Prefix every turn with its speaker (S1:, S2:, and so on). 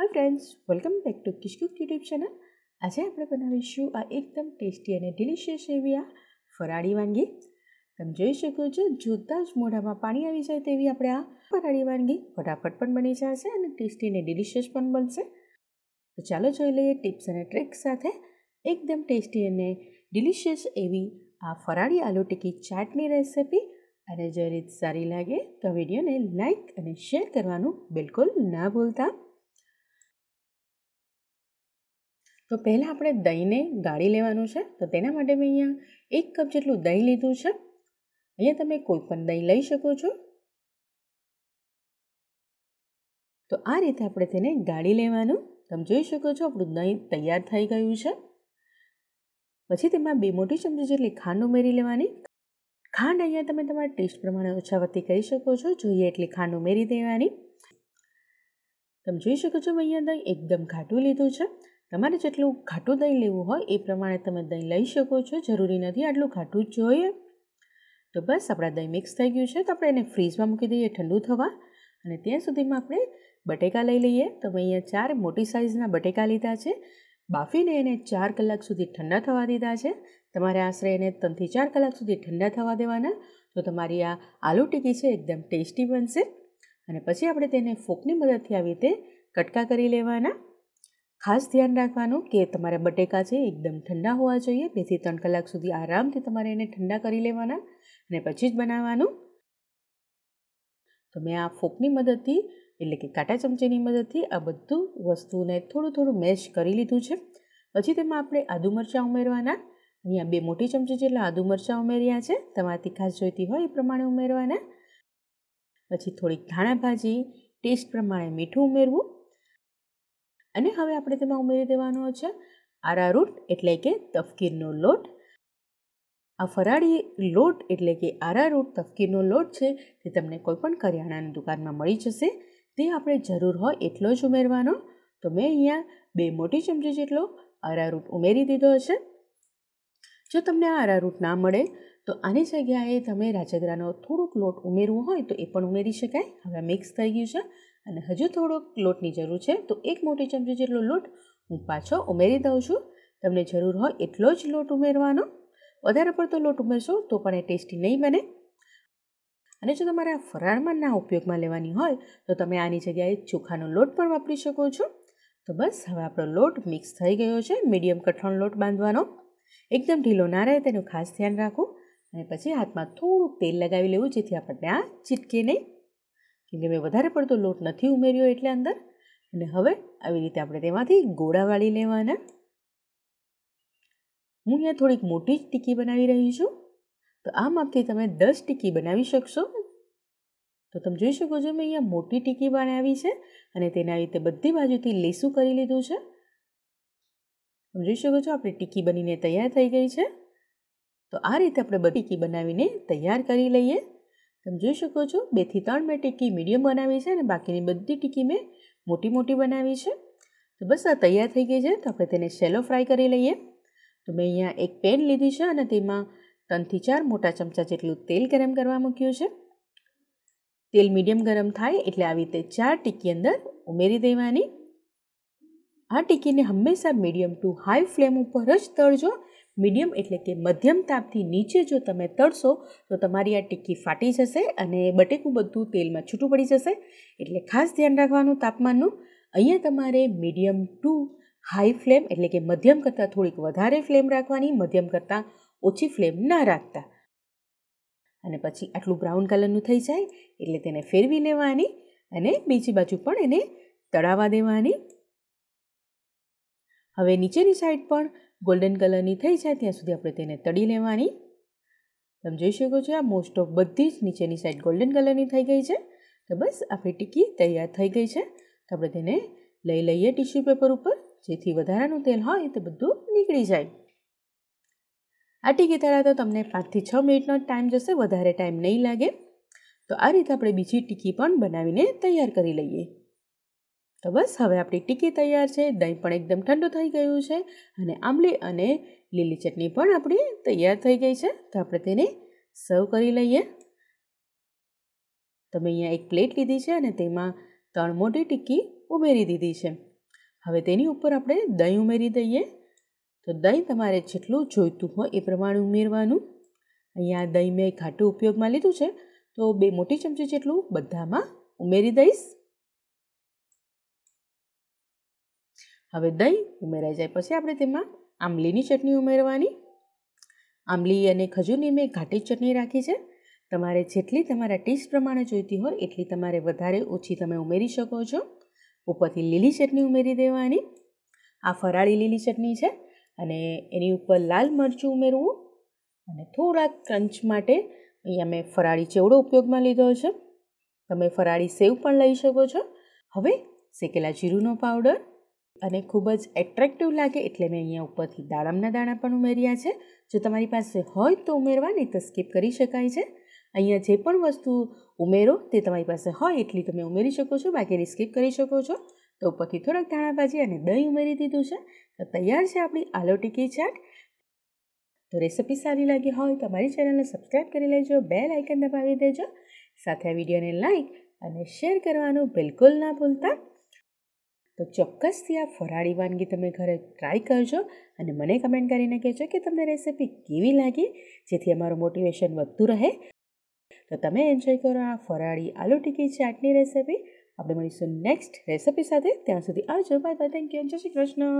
S1: હા friends welcome back to કિશકુક YouTube channel આજે આપણે બનાવીશું આ એકદમ ટેસ્ટી અને ડિલિશિયસ એવી આ ફરાળી વાનગી તમે જોઈ શકો છો જોતાં જ મોઢામાં પાણી આવી જાય તેવી આપણે આ ફરાળી વાનગી ફટાફટ પણ બની જશે અને ટેસ્ટી અને ડિલિશિયસ પણ બનશે તો ચાલો જોઈ લઈએ ટિપ્સ અને ટ્રિક્સ સાથે એકદમ ટેસ્ટી અને ડિલિશિયસ એવી આ ફરાળી આલુ ટીકી ચાટની રેસિપી અને જે રીત સારી લાગે તો વિડીયોને લાઇક અને શેર કરવાનું બિલકુલ ના ભૂલતા તો પહેલાં આપણે દહીંને ગાળી લેવાનું છે તો તેના માટે મેં અહીંયા એક કપ જેટલું દહીં લીધું છે અહીંયા તમે કોઈ પણ દહીં લઈ શકો છો તો આ રીતે આપણે તેને ગાળી લેવાનું તમે જોઈ શકો છો આપણું દહીં તૈયાર થઈ ગયું છે પછી તેમાં બે મોટી ચમચી જેટલી ખાંડ ઉમેરી લેવાની ખાંડ અહીંયા તમે તમારા ટેસ્ટ પ્રમાણે ઓછા ઓછાવતી કરી શકો છો જોઈએ એટલી ખાંડ ઉમેરી દેવાની તમે જોઈ શકો છો મેં અહીંયા દહીં એકદમ ઘાટું લીધું છે તમારે જેટલું ઘાટું દહીં લેવું હોય એ પ્રમાણે તમે દહીં લઈ શકો છો જરૂરી નથી આટલું ઘાટું જ જોઈએ તો બસ આપણા દહીં મિક્સ થઈ ગયું છે તો આપણે એને ફ્રીજમાં મૂકી દઈએ ઠંડુ થવા અને ત્યાં સુધીમાં આપણે બટેકા લઈ લઈએ તો મેં અહીંયા ચાર મોટી સાઇઝના બટેકા લીધા છે બાફીને એને ચાર કલાક સુધી ઠંડા થવા દીધા છે તમારે આશરે એને ત્રણથી ચાર કલાક સુધી ઠંડા થવા દેવાના તો તમારી આ આલુ ટીકી છે એકદમ ટેસ્ટી બનશે અને પછી આપણે તેને ફોકની મદદથી આવી રીતે કટકા કરી લેવાના ખાસ ધ્યાન રાખવાનું કે તમારા બટેકા છે એકદમ ઠંડા હોવા જોઈએ બેથી ત્રણ કલાક સુધી આરામથી તમારે એને ઠંડા કરી લેવાના અને પછી જ બનાવવાનું તો મેં આ ફોકની મદદથી એટલે કે કાંટા ચમચીની મદદથી આ બધું વસ્તુને થોડું થોડું મેશ કરી લીધું છે પછી તેમાં આપણે આદુ મરચાં ઉમેરવાના અહીંયા બે મોટી ચમચી જેટલા આદુ મરચાં ઉમેર્યા છે તમારે તીખાશ જોઈતી હોય એ પ્રમાણે ઉમેરવાના પછી થોડીક ધાણા ભાજી ટેસ્ટ પ્રમાણે મીઠું ઉમેરવું અને હવે આપણે તેમાં ઉમેરી દેવાનો છે આરારૂટ એટલે કે તફકીરનો લોટ આ ફરાળી લોટ એટલે કે આરારૂટ તફકીરનો લોટ છે તે તમને કોઈપણ કરિયાણાની દુકાનમાં મળી જશે તે આપણે જરૂર હોય એટલો જ ઉમેરવાનો તો મેં અહીંયા બે મોટી ચમચી જેટલો આરારૂટ ઉમેરી દીધો હશે જો તમને આ આરારૂટ ના મળે તો આની જગ્યાએ તમે રાજગરાનો થોડુંક લોટ ઉમેરવું હોય તો એ પણ ઉમેરી શકાય હવે મિક્સ થઈ ગયું છે અને હજુ થોડોક લોટની જરૂર છે તો એક મોટી ચમચી જેટલો લોટ હું પાછો ઉમેરી દઉં છું તમને જરૂર હોય એટલો જ લોટ ઉમેરવાનો વધારે પડતો લોટ ઉમેરશો તો પણ એ ટેસ્ટી નહીં બને અને જો તમારે આ ફરાળમાં ના ઉપયોગમાં લેવાની હોય તો તમે આની જગ્યાએ ચોખાનો લોટ પણ વાપરી શકો છો તો બસ હવે આપણો લોટ મિક્સ થઈ ગયો છે મીડિયમ કઠણ લોટ બાંધવાનો એકદમ ઢીલો ના રહે તેનું ખાસ ધ્યાન રાખો અને પછી હાથમાં થોડુંક તેલ લગાવી લેવું જેથી આપણને આ ચીટકે નહીં એટલે મેં વધારે પડતો લોટ નથી ઉમેર્યો એટલે અંદર અને હવે આવી રીતે આપણે તેમાંથી ગોળા વાળી લેવાના હું અહીંયા થોડીક મોટી જ ટીકી બનાવી રહી છું તો આ માપથી તમે દસ ટીકી બનાવી શકશો તો તમે જોઈ શકો છો મેં અહીંયા મોટી ટીકી બનાવી છે અને તેના રીતે બધી બાજુથી લેસું કરી લીધું છે તમે જોઈ શકો છો આપણી ટીકી બનીને તૈયાર થઈ ગઈ છે તો આ રીતે આપણે બધી ટીકી બનાવીને તૈયાર કરી લઈએ તમે જોઈ શકો છો બેથી ત્રણ મેં ટીકી મીડિયમ બનાવી છે અને બાકીની બધી ટીકી મેં મોટી મોટી બનાવી છે તો બસ આ તૈયાર થઈ ગઈ છે તો આપણે તેને શેલો ફ્રાય કરી લઈએ તો મેં અહીંયા એક પેન લીધી છે અને તેમાં ત્રણથી ચાર મોટા ચમચા જેટલું તેલ ગરમ કરવા મૂક્યું છે તેલ મીડિયમ ગરમ થાય એટલે આવી રીતે ચાર ટીકી અંદર ઉમેરી દેવાની આ ટીકીને હંમેશા મીડિયમ ટુ હાઈ ફ્લેમ ઉપર જ તળજો મીડિયમ એટલે કે મધ્યમ તાપથી નીચે જો તમે તળશો તો તમારી આ ટિક્કી ફાટી જશે અને બટેકું બધું તેલમાં છૂટું પડી જશે એટલે ખાસ ધ્યાન રાખવાનું તાપમાનનું અહીંયા તમારે મીડિયમ ટુ હાઈ ફ્લેમ એટલે કે મધ્યમ કરતાં થોડીક વધારે ફ્લેમ રાખવાની મધ્યમ કરતાં ઓછી ફ્લેમ ના રાખતા અને પછી આટલું બ્રાઉન કલરનું થઈ જાય એટલે તેને ફેરવી લેવાની અને બીજી બાજુ પણ એને તળાવા દેવાની હવે નીચેની સાઈડ પણ ગોલ્ડન કલરની થઈ જાય ત્યાં સુધી આપણે તેને તળી લેવાની તમે જોઈ શકો છો આ મોસ્ટ ઓફ બધી જ નીચેની સાઈડ ગોલ્ડન કલરની થઈ ગઈ છે તો બસ આપણી ટીકી તૈયાર થઈ ગઈ છે તો આપણે તેને લઈ લઈએ ટિશ્યુ પેપર ઉપર જેથી વધારાનું તેલ હોય તે બધું નીકળી જાય આ ટીકી તળાતા તમને પાંચથી છ મિનિટનો ટાઈમ જશે વધારે ટાઈમ નહીં લાગે તો આ રીતે આપણે બીજી ટીકી પણ બનાવીને તૈયાર કરી લઈએ તો બસ હવે આપણી ટીકી તૈયાર છે દહીં પણ એકદમ ઠંડુ થઈ ગયું છે અને આંબલી અને લીલી ચટણી પણ આપણી તૈયાર થઈ ગઈ છે તો આપણે તેને સર્વ કરી લઈએ તો મેં અહીંયા એક પ્લેટ લીધી છે અને તેમાં ત્રણ મોટી ટીકી ઉમેરી દીધી છે હવે તેની ઉપર આપણે દહીં ઉમેરી દઈએ તો દહીં તમારે જેટલું જોઈતું હોય એ પ્રમાણે ઉમેરવાનું અહીંયા દહીં મેં ખાટું ઉપયોગમાં લીધું છે તો બે મોટી ચમચી જેટલું બધામાં ઉમેરી દઈશ હવે દહીં ઉમેરાઈ જાય પછી આપણે તેમાં આંબલીની ચટણી ઉમેરવાની આંબલી અને ખજૂરની મેં ઘાટી ચટણી રાખી છે તમારે જેટલી તમારા ટેસ્ટ પ્રમાણે જોઈતી હોય એટલી તમારે વધારે ઓછી તમે ઉમેરી શકો છો ઉપરથી લીલી ચટણી ઉમેરી દેવાની આ ફરાળી લીલી ચટણી છે અને એની ઉપર લાલ મરચું ઉમેરવું અને થોડાક ક્રંચ માટે અહીંયા મેં ફરાળી ચેવડો ઉપયોગમાં લીધો છે તમે ફરાળી સેવ પણ લઈ શકો છો હવે શેકેલા જીરુંનો પાવડર અને ખૂબ જ એટ્રેક્ટિવ લાગે એટલે મેં અહીંયા ઉપરથી દાડમના દાણા પણ ઉમેર્યા છે જો તમારી પાસે હોય તો ઉમેરવાની તો સ્કીપ કરી શકાય છે અહીંયા જે પણ વસ્તુ ઉમેરો તે તમારી પાસે હોય એટલી તમે ઉમેરી શકો છો બાકીની સ્કીપ કરી શકો છો તો ઉપરથી થોડાક ધાણા ભાજી અને દહીં ઉમેરી દીધું છે તો તૈયાર છે આપણી આલો ટીકી ચાટ તો રેસિપી સારી લાગી હોય તો અમારી ચેનલને સબસ્ક્રાઈબ કરી લેજો બેલ આઇકન દબાવી દેજો સાથે આ વિડીયોને લાઇક અને શેર કરવાનું બિલકુલ ના ભૂલતા તો ચોક્કસથી આ ફરાળી વાનગી તમે ઘરે ટ્રાય કરજો અને મને કમેન્ટ કરીને કહેજો કે તમને રેસીપી કેવી લાગી જેથી અમારું મોટિવેશન વધતું રહે તો તમે એન્જોય કરો આ ફરાળી આલુ ટીકી ચાટની રેસીપી આપણે મળીશું નેક્સ્ટ રેસીપી સાથે ત્યાં સુધી આવજો બાય બાય થેન્ક યુ જય શ્રી કૃષ્ણ